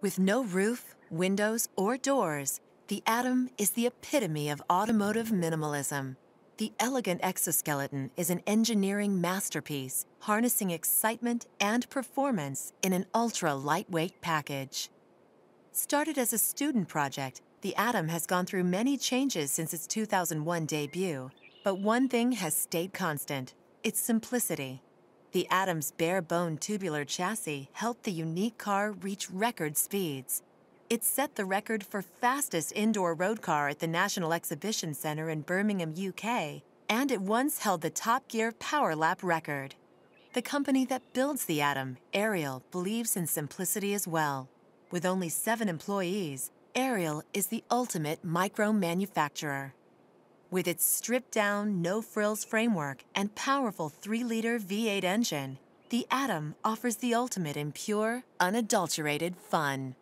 With no roof, windows, or doors, the Atom is the epitome of automotive minimalism. The elegant exoskeleton is an engineering masterpiece, harnessing excitement and performance in an ultra-lightweight package. Started as a student project, the Atom has gone through many changes since its 2001 debut, but one thing has stayed constant, its simplicity. The Atom's bare-bone tubular chassis helped the unique car reach record speeds. It set the record for fastest indoor road car at the National Exhibition Centre in Birmingham, UK, and it once held the Top Gear Power Lap record. The company that builds the Atom, Ariel, believes in simplicity as well. With only seven employees, Ariel is the ultimate micro manufacturer. With its stripped down, no frills framework and powerful 3 liter V8 engine, the Atom offers the ultimate in pure, unadulterated fun.